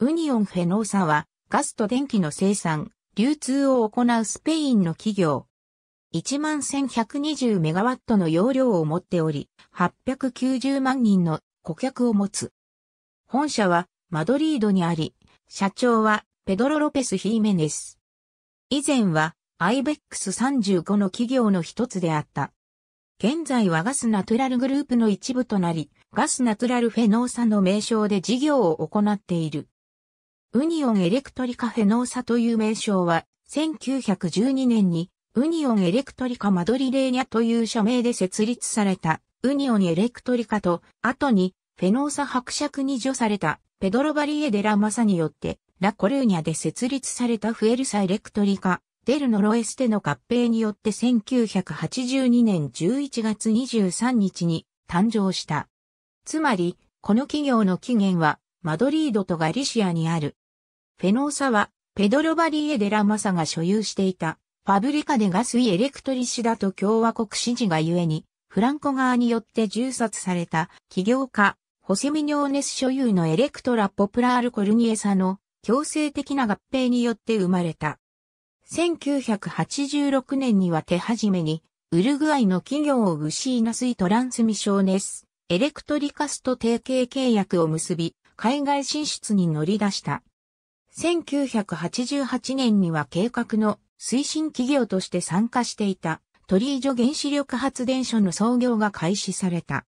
ウニオンフェノーサは、ガスと電気の生産、流通を行うスペインの企業。11,120メガワットの容量を持っており、890万人の顧客を持つ。本社はマドリードにあり、社長はペドロ・ロペス・ヒーメネス。以前は IBEX35 の企業の一つであった。現在はガスナトゥラルグループの一部となり、ガスナトゥラルフェノーサの名称で事業を行っている。ウニオンエレクトリカフェノーサという名称は、1912年にウニオンエレクトリカマドリレーニャという社名で設立されたウニオンエレクトリカと、後にフェノーサ伯爵に除されたペドロ・バリエデラ・マサによってラ・コルーニャで設立されたフエルサ・エレクトリカ、デル・ノロエステの合併によって1982年11月23日に誕生した。つまり、この企業の起源はマドリードとガリシアにある。フェノーサは、ペドロ・バリエ・デラ・マサが所有していた、ファブリカでガスイ・エレクトリシダと共和国支持がゆえに、フランコ側によって銃殺された、起業家、ホセミニョーネス所有のエレクトラ・ポプラール・コルニエサの強制的な合併によって生まれた。1986年には手始めに、ウルグアイの企業ウシーナスイ・トランスミショーネス、エレクトリカスと提携契約を結び、海外進出に乗り出した。1988年には計画の推進企業として参加していたトリージョ原子力発電所の創業が開始された。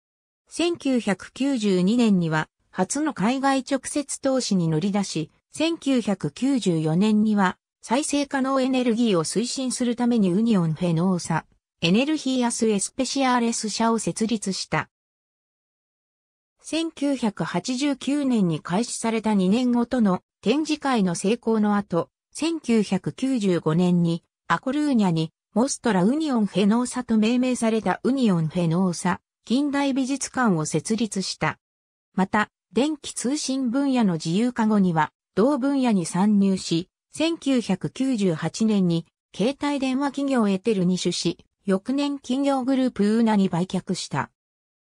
1992年には初の海外直接投資に乗り出し、1994年には再生可能エネルギーを推進するためにウニオンフェノーサ、エネルヒーアスエスペシアーレス社を設立した。1989年に開始された2年ごとの展示会の成功の後、1995年にアコルーニャにモストラウニオンフェノーサと命名されたウニオンフェノーサ近代美術館を設立した。また、電気通信分野の自由化後には、同分野に参入し、1998年に携帯電話企業エテルに出資、翌年企業グループウーナに売却した。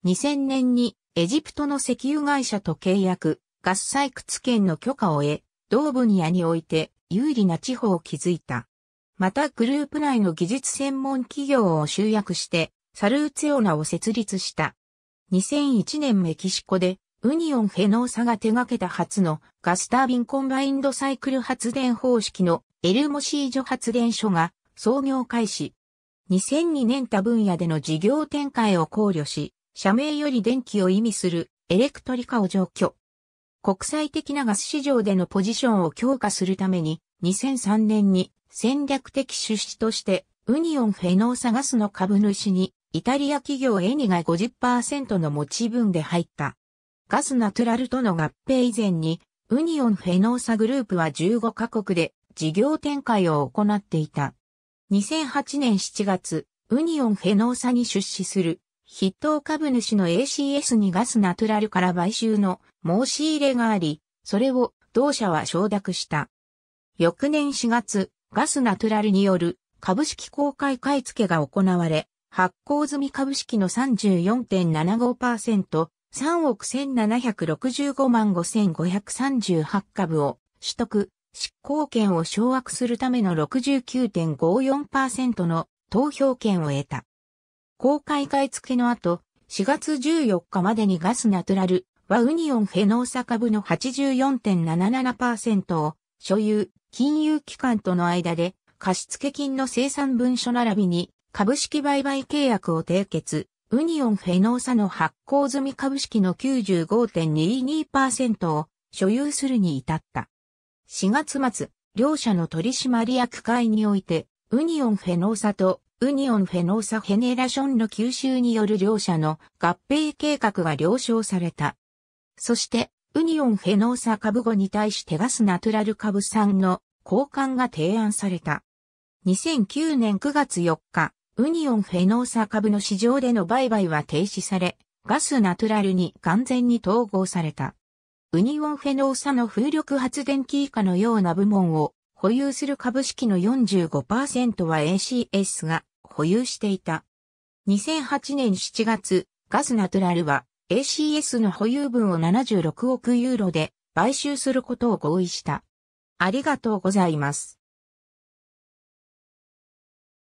2000年にエジプトの石油会社と契約、ガス採掘権の許可を得、同分野において有利な地方を築いた。またグループ内の技術専門企業を集約して、サルーツオナを設立した。2001年メキシコで、ウニオン・フェノーサが手掛けた初のガスタービンコンバインドサイクル発電方式のエルモシージョ発電所が創業開始。2002年他分野での事業展開を考慮し、社名より電気を意味するエレクトリカを除去。国際的なガス市場でのポジションを強化するために2003年に戦略的出資としてウニオンフェノーサガスの株主にイタリア企業エニが50%の持ち分で入った。ガスナトゥラルとの合併以前にウニオンフェノーサグループは15カ国で事業展開を行っていた。2008年7月、ウニオンフェノーサに出資する筆頭株主の ACS にガスナトラルから買収の申し入れがあり、それを同社は承諾した。翌年4月、ガスナトラルによる株式公開買付が行われ、発行済み株式の34.75%、3億1765万5538株を取得、執行権を掌握するための69.54%の投票権を得た。公開買い付けの後、4月14日までにガスナトラルはウニオンフェノーサ株の84.77%を所有、金融機関との間で貸付金の生産文書並びに株式売買契約を締結、ウニオンフェノーサの発行済み株式の95.22%を所有するに至った。4月末、両社の取締役会において、ウニオンフェノーサとウニオン・フェノーサ・ヘネラションの吸収による両社の合併計画が了承された。そして、ウニオン・フェノーサ株後に対してガスナトゥラル株産の交換が提案された。2009年9月4日、ウニオン・フェノーサ株の市場での売買は停止され、ガスナトゥラルに完全に統合された。ウニオンフェノーサの風力発電機以下のような部門を保有する株式の45%は ACS が保有していた。2008年7月、ガスナトラルは ACS の保有分を76億ユーロで買収することを合意した。ありがとうございます。